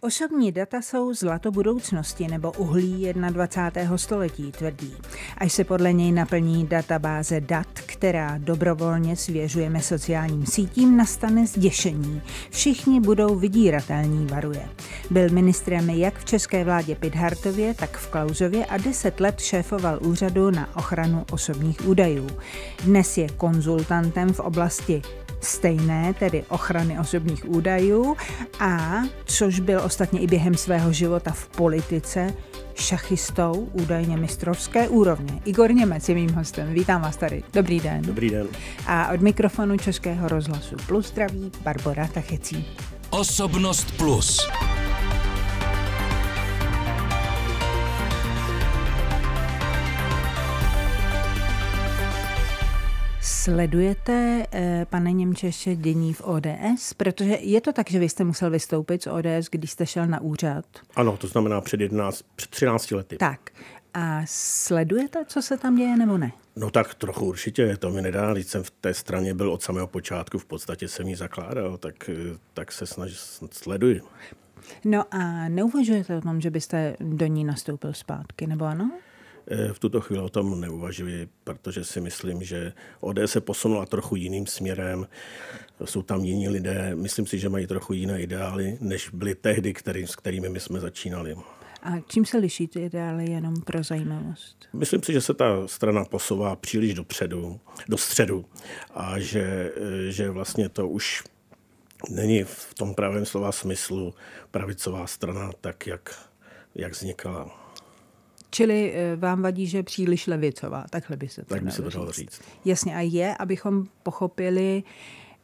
Osobní data jsou zlato budoucnosti nebo uhlí 21. století, tvrdí. Až se podle něj naplní databáze dat, která dobrovolně svěřujeme sociálním sítím, nastane zděšení. Všichni budou vydíratelní, varuje. Byl ministrem jak v české vládě Pidhartově, tak v Klauzově a deset let šéfoval úřadu na ochranu osobních údajů. Dnes je konzultantem v oblasti stejné, tedy ochrany osobních údajů a, což byl ostatně i během svého života v politice, šachistou údajně mistrovské úrovně. Igor Němec je mým hostem. Vítám vás tady. Dobrý den. Dobrý den. A od mikrofonu Českého rozhlasu Plus zdraví Barbara Tachecí. Osobnost Plus. Sledujete, eh, pane Němčeše, dění v ODS? Protože je to tak, že vy jste musel vystoupit z ODS, když jste šel na úřad? Ano, to znamená před, 11, před 13 lety. Tak. A sledujete, co se tam děje, nebo ne? No tak trochu určitě, to mi nedá. Když jsem v té straně byl od samého počátku, v podstatě jsem ji zakládal, tak, eh, tak se snaž, sleduji. No a neuvažujete o tom, že byste do ní nastoupil zpátky, nebo ano? Eh, v tuto chvíli o tom neuvažuji, protože si myslím, že OD se posunula trochu jiným směrem. Jsou tam jiní lidé, myslím si, že mají trochu jiné ideály, než byly tehdy, který, s kterými my jsme začínali. A čím se liší ty ideály jenom pro zajímavost? Myslím si, že se ta strana posouvá příliš dopředu, do středu a že, eh, že vlastně to už není v tom pravém slova smyslu pravicová strana tak, jak, jak vznikala. Čili eh, vám vadí, že příliš levicová, takhle by se to Tak by se to dalo říct. říct. Jasně a je, abychom pochopili,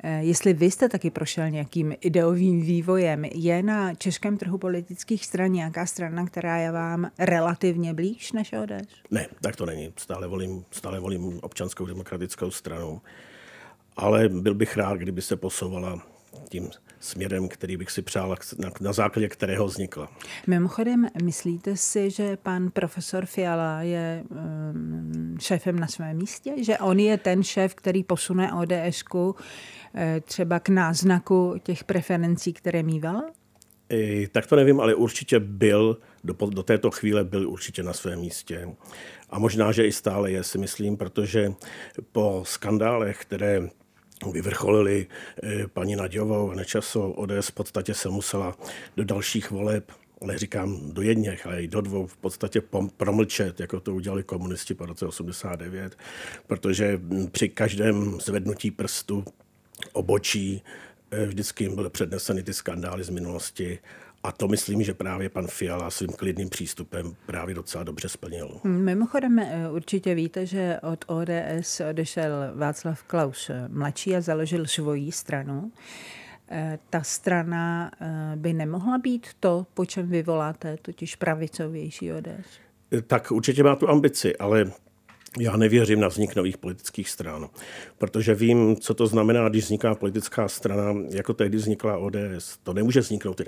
eh, Jestli vy jste taky prošel nějakým ideovým vývojem, je na českém trhu politických stran nějaká strana, která je vám relativně blíž než ODS? Ne, tak to není. Stále volím, stále volím občanskou demokratickou stranu. Ale byl bych rád, kdyby se posouvala tím směrem, který bych si přál, na, na základě kterého vznikla. Mimochodem, myslíte si, že pan profesor Fiala je um, šéfem na svém místě? Že on je ten šéf, který posune ODSku eh, třeba k náznaku těch preferencí, které mýval? I, tak to nevím, ale určitě byl, do, do této chvíle byl určitě na svém místě. A možná, že i stále je, si myslím, protože po skandálech, které vyvrcholili eh, paní Naďovou a nečasou. ODS v podstatě se musela do dalších voleb říkám do jedněch, ale i do dvou, v podstatě promlčet, jako to udělali komunisti po roce 89, protože hm, při každém zvednutí prstu obočí eh, vždycky jim byly předneseny ty skandály z minulosti a to myslím, že právě pan Fiala svým klidným přístupem právě docela dobře splnil. Hmm, mimochodem eh, určitě víte, že od ODS odešel Václav Klaus eh, mladší a založil svoji stranu. Eh, ta strana by nemohla být to, po čem vyvoláte, totiž pravicovější ODS. Tak určitě má tu ambici, ale já nevěřím na vznik nových politických stran, protože vím, co to znamená, když vzniká politická strana, jako tehdy vznikla ODS. To nemůže vzniknout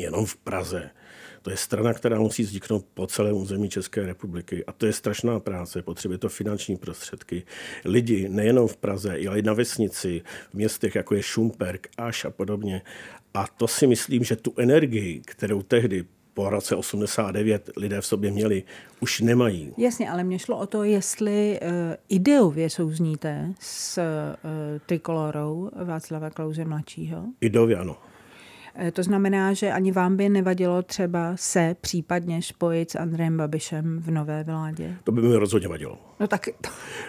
jenom v Praze. To je strana, která musí vzniknout po celém území České republiky. A to je strašná práce, potřebuje to finanční prostředky. Lidi nejenom v Praze, ale i na vesnici, v městech, jako je Šumperk, Aš a podobně. A to si myslím, že tu energii, kterou tehdy po roce 89 lidé v sobě měli, už nemají. Jasně, ale mě šlo o to, jestli uh, ideově souzníte s uh, trikolorou Václava Klauze mladšího. Ideově ano. Eh, to znamená, že ani vám by nevadilo třeba se případně spojit s Andrejem Babišem v nové vládě? To by mi rozhodně vadilo. No tak...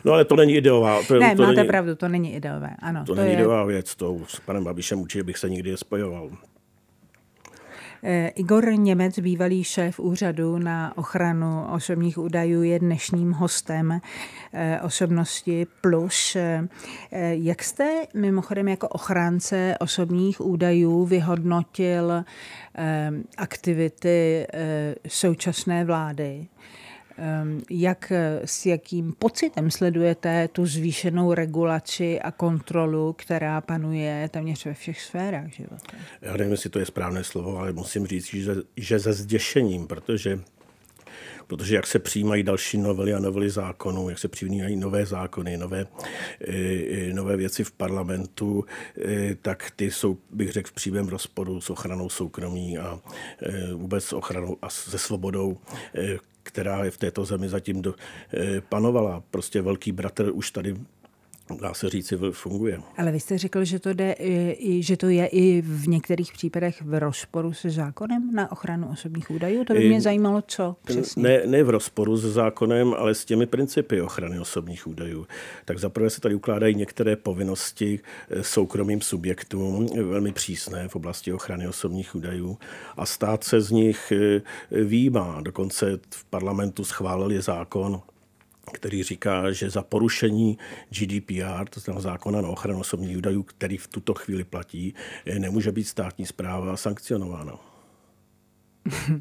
No ale to není ideová... To, ne, to máte není, pravdu, to není ideové, ano. To, to není je... ideová věc, to s panem Babišem určitě bych se nikdy spojoval. Eh, Igor Němec, bývalý šéf úřadu na ochranu osobních údajů, je dnešním hostem eh, osobnosti plus. Eh, jak jste mimochodem jako ochránce osobních údajů vyhodnotil aktivity současné vlády? Ehm, jak eh, s jakým pocitem sledujete tu zvýšenou regulaci a kontrolu, která panuje téměř ve všech sférách života? Já nevím, jestli to je správné slovo, ale musím říct, že, že se zděšením, protože protože jak se přijímají další novely a novely zákonů, jak se přijímají nové zákony, nové, eh, eh, nové věci v parlamentu, tak ty jsou, bych řekl, v přímém rozporu s ochranou soukromí a vůbec ochranou a se svobodou která je v této zemi zatím do, eh, panovala. Prostě velký bratr už tady dá se říci, funguje. Ale vy jste řekl, že to, jde, že to je i v některých případech v rozporu se zákonem na ochranu osobních údajů? To by mě zajímalo, co přesně. Ne, ne v rozporu s zákonem, ale s těmi principy ochrany osobních údajů. Tak zaprvé se tady ukládají některé povinnosti eh, soukromým subjektům, eh, velmi přísné v oblasti ochrany osobních údajů a stát se z nich eh, výjímá. Dokonce v parlamentu schválili zákon který říká, že za porušení GDPR, to znamená zákona na ochranu osobních údajů, který v tuto chvíli platí, eh, nemůže být státní zpráva sankcionována.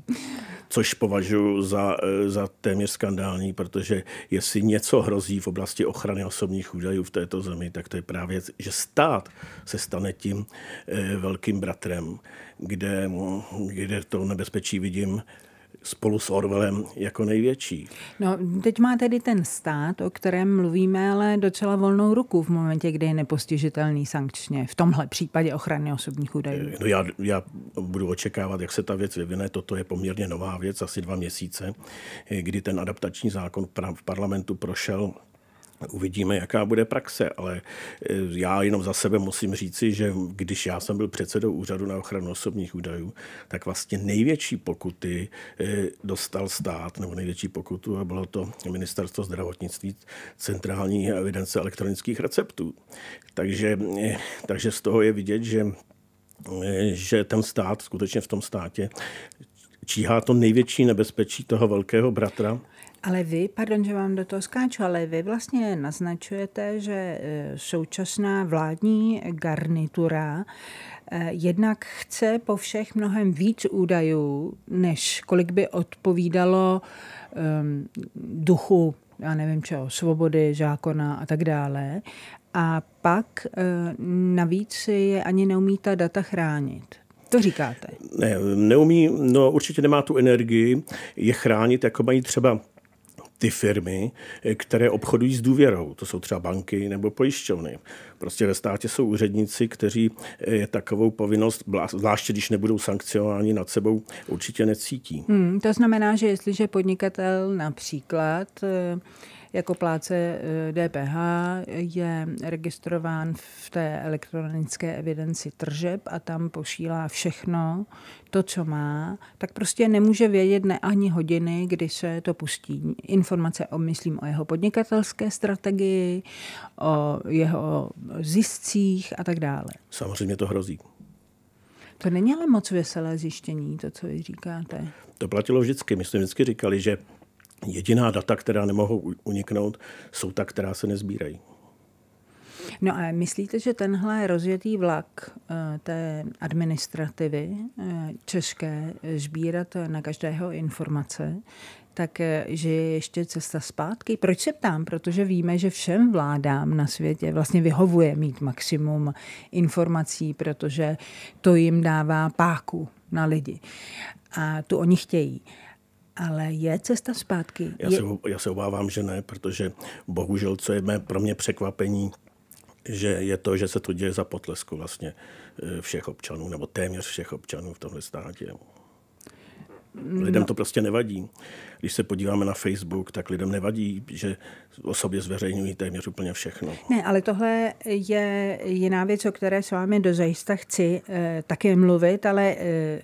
Což považuji za, eh, za téměř skandální, protože jestli něco hrozí v oblasti ochrany osobních údajů v této zemi, tak to je právě, že stát se stane tím eh, velkým bratrem, kde, kde to nebezpečí vidím spolu s Orwellem jako největší. No, teď má tedy ten stát, o kterém mluvíme, ale docela volnou ruku v momentě, kdy je nepostižitelný sankčně, v tomhle případě ochrany osobních údajů. Eh, no já, já budu očekávat, jak se ta věc vyvine. Toto je poměrně nová věc, asi dva měsíce, eh, kdy ten adaptační zákon v parlamentu prošel Uvidíme, jaká bude praxe, ale eh, já jenom za sebe musím říci, že když já jsem byl předsedou úřadu na ochranu osobních údajů, tak vlastně největší pokuty eh, dostal stát, nebo největší pokutu, a bylo to ministerstvo zdravotnictví, centrální evidence elektronických receptů. Takže, eh, takže z toho je vidět, že že ten stát, skutečně v tom státě, číhá to největší nebezpečí toho velkého bratra. Ale vy, pardon, že vám do toho skáču, ale vy vlastně naznačujete, že e, současná vládní garnitura e, jednak chce po všech mnohem víc údajů, než kolik by odpovídalo um, duchu, já nevím čeho, svobody, zákona a tak dále. A pak e, navíc je ani neumí ta data chránit. To říkáte? Ne, neumí, no určitě nemá tu energii je chránit, jako mají třeba ty firmy, eh, které obchodují s důvěrou. To jsou třeba banky nebo pojišťovny. Prostě ve státě jsou úředníci, kteří eh, je takovou povinnost, zvláště když nebudou sankcionováni nad sebou, určitě necítí. Hmm, to znamená, že jestliže podnikatel například eh, jako pláce DPH eh, je registrován v té elektronické evidenci tržeb a tam pošílá všechno, to, co má, tak prostě nemůže vědět ne ani hodiny, kdy se to pustí. Informace o, myslím, o jeho podnikatelské strategii, o jeho ziscích a tak dále. Samozřejmě to hrozí. To není ale moc veselé zjištění, to, co vy říkáte. To platilo vždycky. My jsme vždycky říkali, že Jediná data, která nemohou uniknout, jsou ta, která se nezbírají. No a myslíte, že tenhle rozjetý vlak eh, té administrativy eh, české sbírat na každého informace, tak eh, že je ještě cesta zpátky? Proč se ptám? Protože víme, že všem vládám na světě vlastně vyhovuje mít maximum informací, protože to jim dává páku na lidi. A tu oni chtějí. Ale je cesta zpátky? Já, je... se, já se obávám, že ne, protože bohužel, co je mé, pro mě překvapení, že je to, že se to děje za potlesku vlastně eh, všech občanů, nebo téměř všech občanů v tomhle státě. Lidem no. to prostě nevadí. Když se podíváme na Facebook, tak lidem nevadí, že o sobě zveřejňují téměř úplně všechno. Ne, ale tohle je jiná věc, o které s vámi dozajista chci eh, také mluvit, ale eh,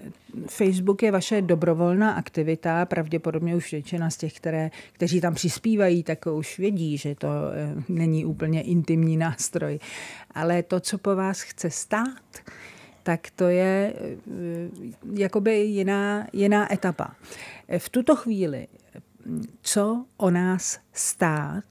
Facebook je vaše dobrovolná aktivita, pravděpodobně už většina z těch, které, kteří tam přispívají, tak už vědí, že to eh, není úplně intimní nástroj. Ale to, co po vás chce stát, tak to je eh, jakoby jiná, jiná etapa. V tuto chvíli, co o nás stát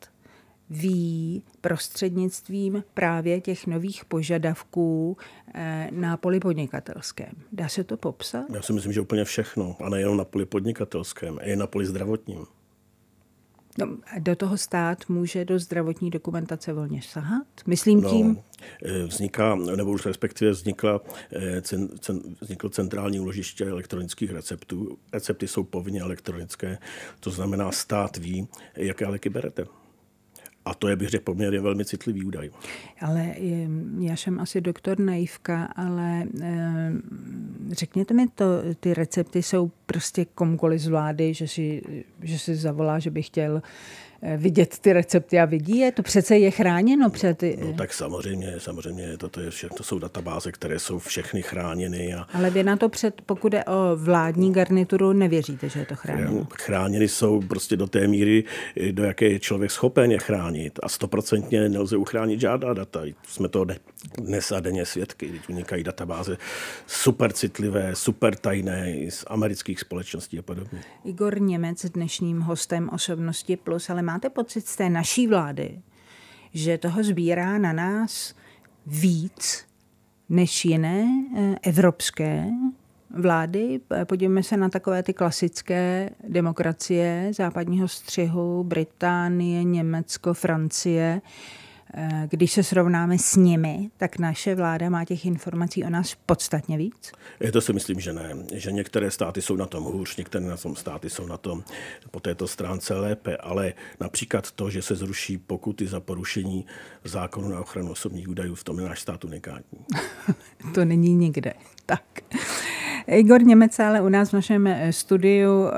ví prostřednictvím právě těch nových požadavků eh, na poli podnikatelském. Dá se to popsat? Já si myslím, že úplně všechno. A nejenom na poli podnikatelském, i na poli zdravotním. No, do toho stát může do zdravotní dokumentace volně sahat? Myslím no, tím? Eh, vzniká, nebo už respektive vznikla, eh, cen, cen, vzniklo centrální úložiště elektronických receptů. Recepty jsou povinně elektronické, to znamená, stát ví, jaké léky berete. A to je, bych řekl, poměrně velmi citlivý údaj. Ale já jsem asi doktor naivka, ale řekněte mi to, ty recepty jsou prostě komkoliv z vlády, že si, že si zavolá, že by chtěl Eh, vidět ty recepty a vidí je? To přece je chráněno před... Eh, no tak samozřejmě, samozřejmě, toto je všechno, to jsou databáze, které jsou všechny chráněny. A... Ale vy na to před, pokud jde o vládní garnituru, nevěříte, že je to chráněno? Chráněny jsou prostě do té míry, eh, do jaké je člověk schopen je chránit a stoprocentně nelze uchránit žádná data. Jsme to dnes a denně svědky, teď unikají databáze super citlivé, super tajné z amerických společností a podobně. Igor Němec dnešním hostem osobnosti Plus, ale má máte pocit z té naší vlády, že toho sbírá na nás víc než jiné eh, evropské vlády. Podívejme se na takové ty klasické demokracie západního střihu, Británie, Německo, Francie. Eh, když se srovnáme s nimi, tak naše vláda má těch informací o nás podstatně víc? Eh, to si myslím, že ne. Že některé státy jsou na tom hůř, některé na tom státy jsou na tom po této stránce lépe, ale například to, že se zruší pokuty za porušení zákonu na ochranu osobních údajů, v tom je náš stát unikátní. to není nikde. Tak. Igor Němec, ale u nás v našem eh, studiu eh,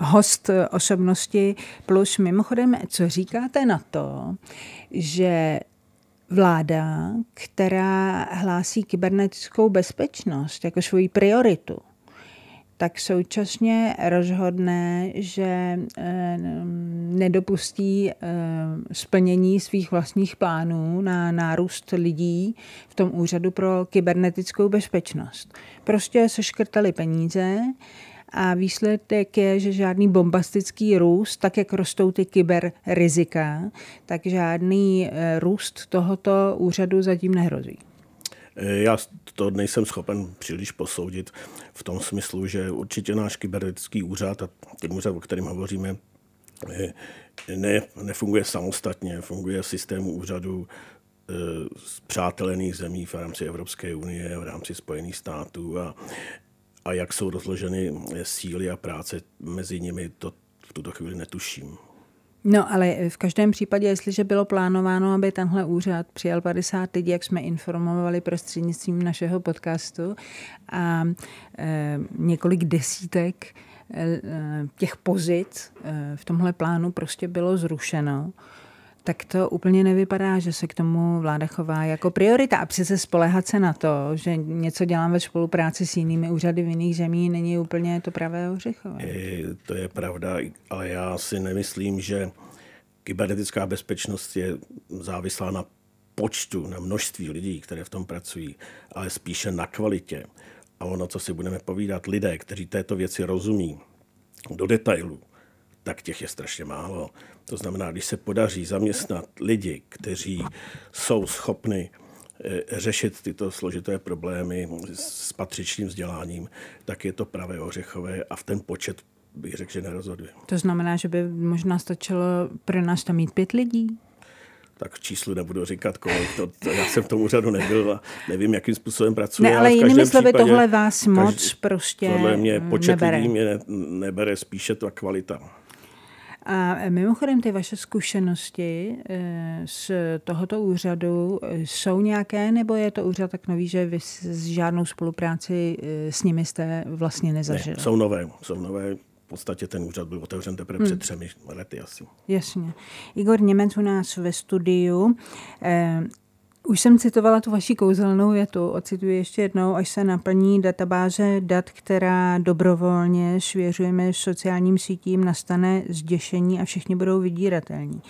host eh, osobnosti plus. Mimochodem, co říkáte na to, že vláda, která hlásí kybernetickou bezpečnost jako svoji prioritu, tak současně rozhodne, že eh, nedopustí eh, splnění svých vlastních plánů na nárůst lidí v tom úřadu pro kybernetickou bezpečnost. Prostě se škrtali peníze a výsledek je, že žádný bombastický růst, tak jak rostou ty kyberrizika, tak žádný eh, růst tohoto úřadu zatím nehrozí. Eh, já to nejsem schopen příliš posoudit v tom smyslu, že určitě náš kybernetický úřad a ten úřad, o kterém hovoříme, eh, ne, nefunguje samostatně, funguje v systému úřadu eh, z přátelených zemí v rámci Evropské unie, v rámci Spojených států a, a jak jsou rozloženy síly a práce mezi nimi, to v tuto chvíli netuším. No ale eh, v každém případě, jestliže bylo plánováno, aby tenhle úřad přijal 50 lidí, jak jsme informovali prostřednictvím našeho podcastu a e, několik desítek e, těch pozic e, v tomhle plánu prostě bylo zrušeno, tak to úplně nevypadá, že se k tomu vláda chová jako priorita. A přece spolehat se na to, že něco dělám ve spolupráci s jinými úřady v jiných zemí, není úplně to pravé ořechové. To je pravda, ale já si nemyslím, že kybernetická bezpečnost je závislá na počtu, na množství lidí, které v tom pracují, ale spíše na kvalitě. A ono, co si budeme povídat, lidé, kteří této věci rozumí do detailu, tak těch je strašně málo. To znamená, když se podaří zaměstnat lidi, kteří jsou schopni eh, řešit tyto složité problémy s patřičným vzděláním, tak je to pravé ořechové a v ten počet bych řekl, že nerozhoduje. To znamená, že by možná stačilo pro nás tam mít pět lidí? tak číslu nebudu říkat kolik, to, to, já jsem v tom úřadu nebyl a nevím, jakým způsobem pracuje. Ne, ale, ale jinými slovy, tohle vás moc každý, prostě Tohle mě počet nebere. lidí mě ne, nebere, spíše ta kvalita. A mimochodem ty vaše zkušenosti eh, z tohoto úřadu eh, jsou nějaké, nebo je to úřad tak nový, že vy s žádnou spolupráci eh, s nimi jste vlastně nezažili? Ne, jsou nové, jsou nové. V podstatě ten úřad byl otevřen teprve hmm. před třemi lety asi. Jasně. Igor Němec u nás ve studiu. Už jsem citovala tu vaši kouzelnou větu, ocituji ještě jednou, až se naplní databáze dat, která dobrovolně svěřujeme sociálním sítím, nastane zděšení a všichni budou vydíratelní.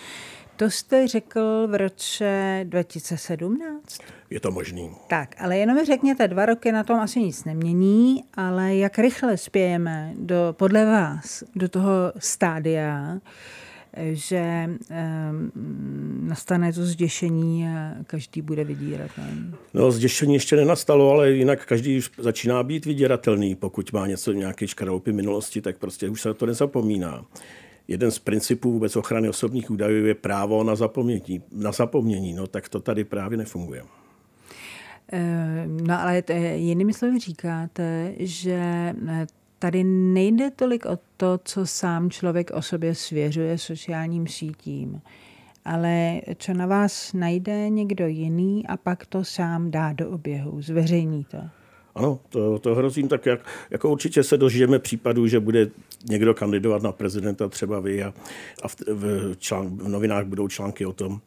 To jste řekl v roce 2017? Je to možný. Tak, ale jenom řekněte, dva roky na tom asi nic nemění, ale jak rychle spějeme do, podle vás do toho stádia, že ehm, nastane to zděšení a každý bude vydíratelný. No, zděšení ještě nenastalo, ale jinak každý už začíná být vydíratelný. Pokud má něco, nějaké škaloupy minulosti, tak prostě už se to nezapomíná. Jeden z principů vůbec ochrany osobních údajů je právo na zapomnění. Na zapomnění no, tak to tady právě nefunguje. Ehm, no ale t- jinými slovy říkáte, že eh, tady nejde tolik o to, co sám člověk o sobě svěřuje sociálním sítím, ale co na vás najde někdo jiný a pak to sám dá do oběhu, zveřejní to. Ano, to, to hrozím tak, jak, jako určitě se dožijeme případů, že bude někdo kandidovat na prezidenta, třeba vy, a, a v, v, člán, v novinách budou články o tom,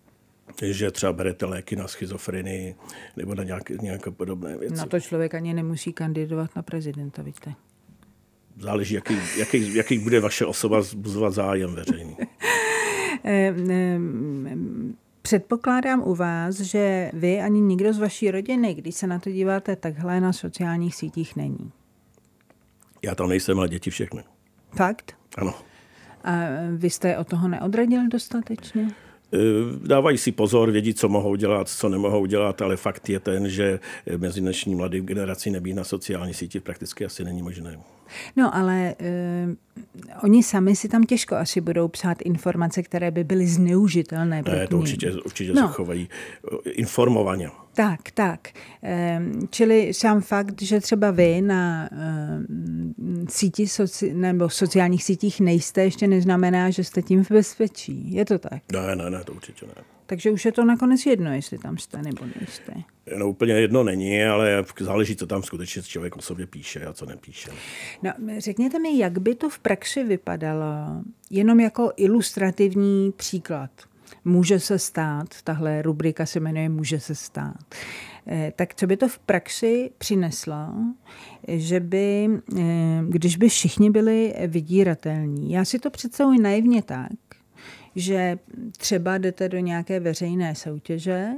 že třeba berete léky na schizofrenii nebo na nějaké, nějaké podobné věci. Na to člověk ani nemusí kandidovat na prezidenta, víte? záleží, jaký, jaký, jaký bude vaše osoba zbuzovat zájem veřejný. Předpokládám u vás, že vy ani nikdo z vaší rodiny, když se na to díváte takhle, na sociálních sítích není. Já tam nejsem, ale děti všechny. Fakt? Ano. A vy jste o toho neodradil dostatečně? E, dávají si pozor, vědí, co mohou dělat, co nemohou dělat, ale fakt je ten, že mezi dnešní mladou generací nebýt na sociální síti prakticky asi není možné. No ale uh, oni sami si tam těžko asi budou psát informace, které by byly zneužitelné. Ne, to určitě, určitě no. se chovají eh, informovaně. Tak, tak. Ehm, čili sám fakt, že třeba vy na eh, síti soci, nebo sociálních sítích nejste, ještě neznamená, že jste tím v bezpečí. Je to tak? Ne, ne, ne, to určitě ne. Takže už je to nakonec jedno, jestli tam jste nebo nejste. No úplně jedno není, ale záleží, co tam skutečně člověk o sobě píše a co nepíše. No, řekněte mi, jak by to v praxi vypadalo, jenom jako ilustrativní příklad. Může se stát, tahle rubrika se jmenuje Může se stát. Eh, tak co by to v praxi přineslo, že by, eh, když by všichni byli vydíratelní? Já si to představuji naivně tak, že třeba jdete do nějaké veřejné soutěže,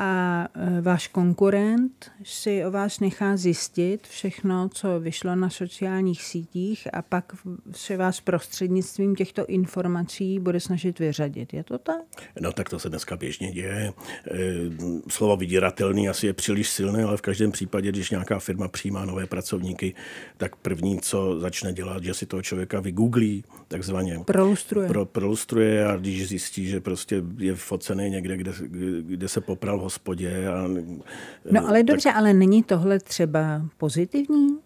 a e, váš konkurent si o vás nechá zjistit všechno, co vyšlo na sociálních sítích a pak se vás prostřednictvím těchto informací bude snažit vyřadit. Je to tak? No tak to se dneska běžně děje. E, slovo vydíratelný asi je příliš silné, ale v každém případě, když nějaká firma přijímá nové pracovníky, tak první, co začne dělat, že si toho člověka vygooglí, takzvaně. Prolustruje. Pro, prolustruje a když zjistí, že prostě je focený někde, kde, kde se popral hospodě. A, no ale dobře, ale není tohle třeba pozitivní?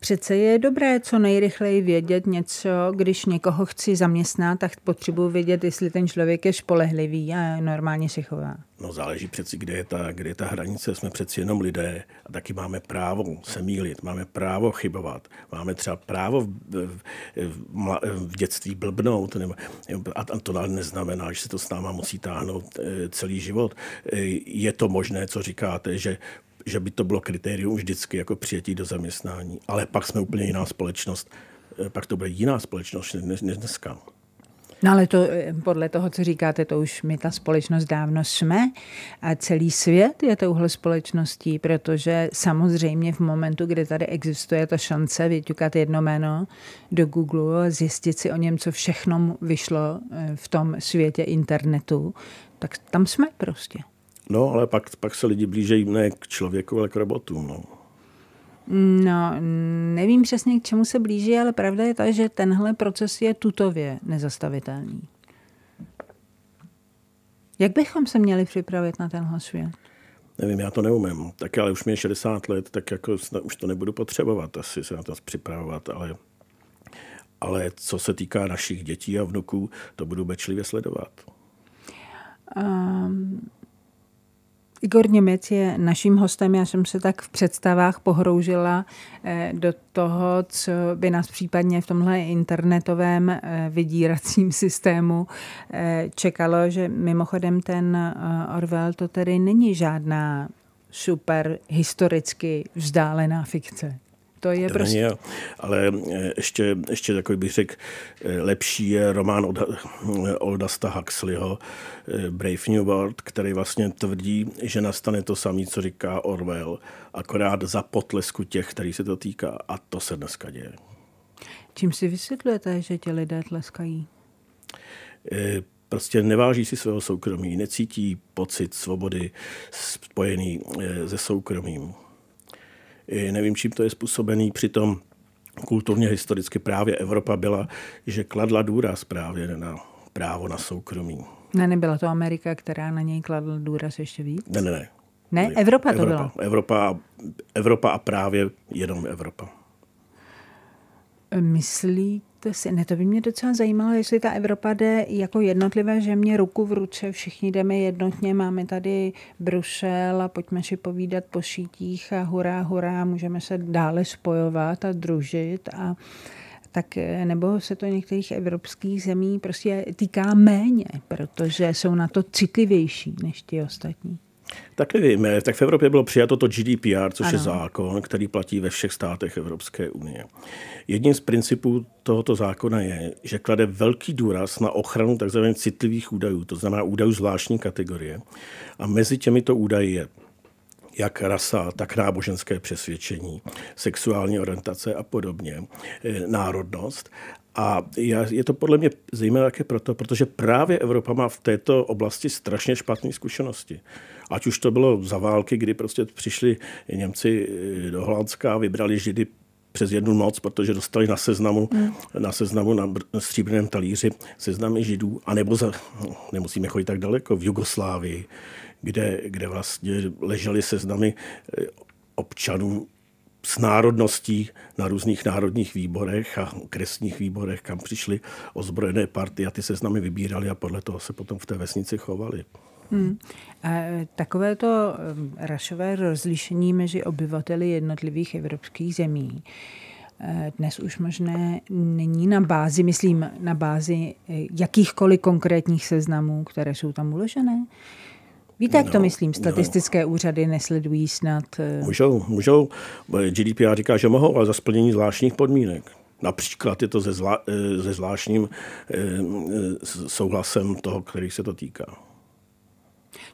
Přece je dobré co nejrychleji vědět něco, když někoho chci zaměstnat, tak potřebuji vědět, jestli ten člověk je spolehlivý a normálně se chová. No záleží přeci, kde je, ta, kde je ta hranice. Jsme přeci jenom lidé a taky máme právo se mílit, máme právo chybovat, máme třeba právo v, v, v, v dětství blbnout. Nebo, a to neznamená, že se to s náma musí táhnout eh, celý život. Eh, je to možné, co říkáte, že že by to bylo kritérium vždycky jako přijetí do zaměstnání. Ale pak jsme úplně jiná společnost. Eh, pak to bude jiná společnost než, než dneska. No, no ale to, eh, podle toho, co říkáte, to už my ta společnost dávno jsme a celý svět je touhle společností, protože samozřejmě v momentu, kdy tady existuje ta šance vyťukat jedno jméno do Google a zjistit si o něm, co všechno vyšlo eh, v tom světě internetu, tak tam jsme prostě. No, ale pak, pak se lidi blížejí ne k člověku, ale k robotu. No. No, nevím přesně, k čemu se blíží, ale pravda je ta, že tenhle proces je tutově nezastavitelný. Jak bychom se měli připravit na tenhle svět? Nevím, já to neumím. Tak ale už mě je 60 let, tak jako už to nebudu potřebovat asi se na to připravovat, ale, ale co se týká našich dětí a vnuků, to budu bečlivě sledovat. Um Igor Němec je naším hostem. Já jsem se tak v představách pohroužila eh, do toho, co by nás případně v tomhle internetovém eh, vydíracím systému eh, čekalo, že mimochodem ten Orwell to tedy není žádná super historicky vzdálená fikce. To je to prostě... Není, ale eh, ještě, ještě takový bych řekl, eh, lepší je román od eh, Oldasta Huxleyho Brave New World, který vlastně tvrdí, že nastane to samé, co říká Orwell, akorát za potlesku těch, který se to týká. A to se dneska děje. Čím si vysvětlujete, že ti lidé tleskají? E, prostě neváží si svého soukromí, necítí pocit svobody spojený se soukromím. Nevím, čím to je způsobený, přitom kulturně historicky právě Evropa byla, že kladla důraz právě na právo na soukromí. Ne, nebyla to Amerika, která na něj kladla důraz ještě víc? Ne, ne, ne. Ne, Evropa to byla. Evropa, Evropa a právě jenom Evropa. Myslí to, si, ne, to by mě docela zajímalo, jestli ta Evropa jde jako jednotlivé, země ruku v ruce, všichni jdeme jednotně, máme tady Brusel a pojďme si povídat po šítích a hurá, hurá, můžeme se dále spojovat a družit a tak nebo se to některých evropských zemí prostě týká méně, protože jsou na to citlivější než ti ostatní. Tak nevím, tak v Evropě bylo přijato to GDPR, což ano. je zákon, který platí ve všech státech Evropské unie. Jedním z principů tohoto zákona je, že klade velký důraz na ochranu tzv. citlivých údajů, to znamená údajů zvláštní kategorie. A mezi těmito údaji je jak rasa, tak náboženské přesvědčení, sexuální orientace a podobně, eh, národnost. A je to podle mě zejména také proto, protože právě Evropa má v této oblasti strašně špatné zkušenosti. Ať už to bylo za války, kdy prostě přišli Němci eh, do Holandska a vybrali Židy přes jednu noc, protože dostali na seznamu, hmm. na seznamu na stříbrném talíři seznamy židů, anebo za, no, nemusíme chodit tak daleko, v Jugoslávii, kde, kde vlastně ležely seznamy eh, občanů s národností na různých národních výborech a kresních výborech, kam přišly ozbrojené party a ty se s námi vybírali a podle toho se potom v té vesnici chovali. Hmm. A e, takové to rašové rozlišení mezi obyvateli jednotlivých evropských zemí e, dnes už možné není na bázi, myslím, na bázi e, jakýchkoliv konkrétních seznamů, které jsou tam uložené. Víte, jak no, to myslím? No. Statistické no. úřady nesledují snad... Eh, můžou, můžou. GDPR říká, že mohou, ale za splnění zvláštních podmínek. Například je to se, zla, eh, se zvláštním eh, souhlasem toho, který se to týká.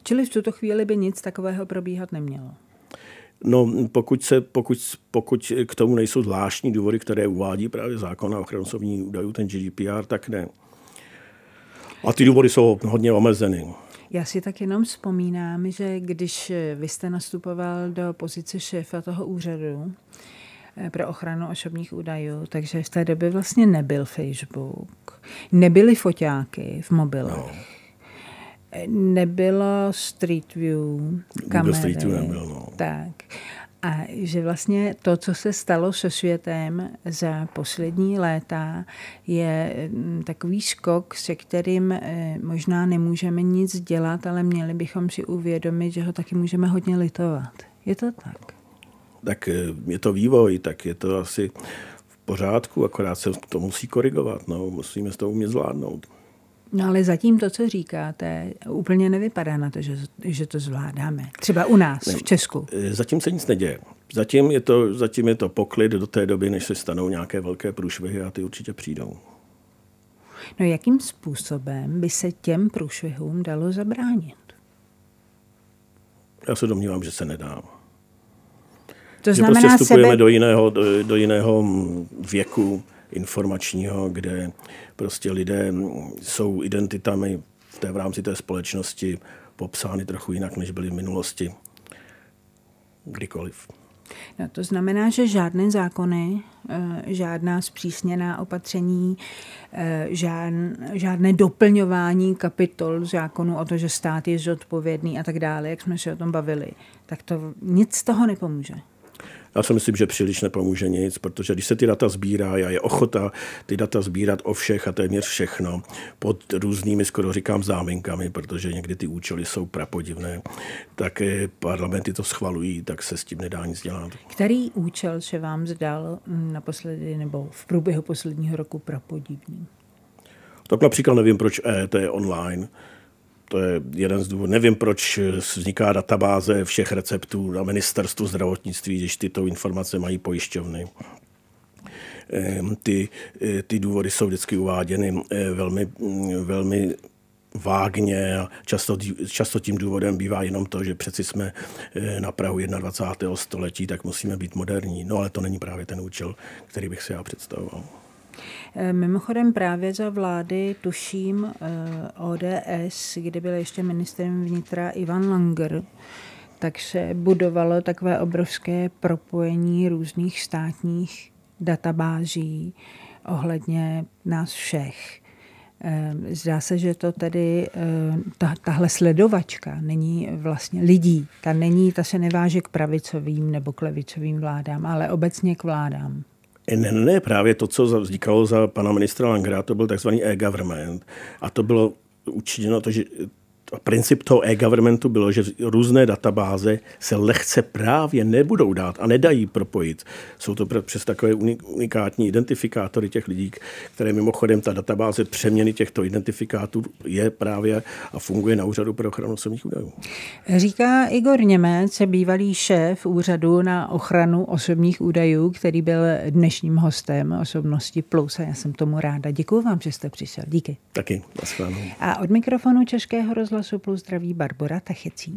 Čili v tuto chvíli by nic takového probíhat nemělo? No, pokud, se, pokud, pokud k tomu nejsou zvláštní důvody, které uvádí právě zákon o ochranu osobních údajů, ten GDPR, tak ne. A ty důvody jsou hodně omezeny. Já si tak jenom vzpomínám, že když eh, vy jste nastupoval do pozice šéfa toho úřadu, eh, pro ochranu osobních údajů, takže v té době vlastně nebyl Facebook, nebyly foťáky v mobilech. No. Eh, nebylo Street View, kamery. Street View nebylo, no. Tak. A že vlastně to, co se stalo se světem za poslední léta, je mm, takový skok, se kterým eh, možná nemůžeme nic dělat, ale měli bychom si uvědomit, že ho taky můžeme hodně litovat. Je to tak? Tak eh, je to vývoj, tak je to asi v pořádku, akorát se to musí korigovat. No, musíme to umět zvládnout. No ale zatím to, co říkáte, úplně nevypadá na to, že, že to zvládáme. Třeba u nás, ne, v Česku. Eh, zatím se nic neděje. Zatím je, to, zatím je to poklid do té doby, než se stanou nějaké velké průšvihy a ty určitě přijdou. No jakým způsobem by se těm průšvihům dalo zabránit? Já se domnívám, že se nedá. To že znamená že prostě vstupujeme sebe... do, jiného, do, do jiného mm, věku, informačního, kde prostě lidé jsou identitami v, té, v rámci té společnosti popsány trochu jinak, než byly v minulosti kdykoliv. No, to znamená, že žádné zákony, eh, žádná zpřísněná opatření, eh, žádné doplňování kapitol zákonu o to, že stát je zodpovědný a tak dále, jak jsme se o tom bavili, tak to nic z toho nepomůže. Já si myslím, že příliš nepomůže nic, protože když se ty data sbírá, já je ochota ty data sbírat o všech a téměř všechno pod různými, skoro říkám, záminkami, protože někdy ty účely jsou prapodivné, tak eh, parlamenty to schvalují, tak se s tím nedá nic dělat. Který účel se vám zdal naposledy nebo v průběhu posledního roku prapodivný? Tak například nevím, proč EET je online to je jeden z důvodů. Nevím, proč eh, vzniká databáze všech receptů na ministerstvu zdravotnictví, když tyto informace mají pojišťovny ehm, ty, eh, ty důvody jsou vždycky uváděny eh, velmi, mm, velmi vágně a často, často tím důvodem bývá jenom to, že přeci jsme na Prahu 21. století, tak musíme být moderní. No ale to není právě ten účel, který bych si já představoval. Eh, mimochodem právě za vlády, tuším, eh, ODS, kde byl ještě ministrem vnitra Ivan Langer, tak se budovalo takové obrovské propojení různých státních databází ohledně nás všech. Eh, zdá se, že to tedy, ta, tahle sledovačka není vlastně lidí. Ta, není, ta se neváže k pravicovým nebo k levicovým vládám, ale obecně k vládám. Ne, ne, právě to, co vznikalo za pana ministra Langra, to byl takzvaný e-government. A to bylo učiněno, takže a princip toho e-governmentu bylo, že různé databáze se lehce právě nebudou dát a nedají propojit. Jsou to přes takové unikátní identifikátory těch lidí, které mimochodem ta databáze přeměny těchto identifikátů je právě a funguje na Úřadu pro ochranu osobních údajů. Říká Igor Němec, bývalý šéf Úřadu na ochranu osobních údajů, který byl dnešním hostem Osobnosti Plus a já jsem tomu ráda. Děkuji vám, že jste přišel. Díky. Taky. Naschledanou. A od mikrofonu Českého rozhlasu rozhlasu plus zdraví Barbora Tachecí.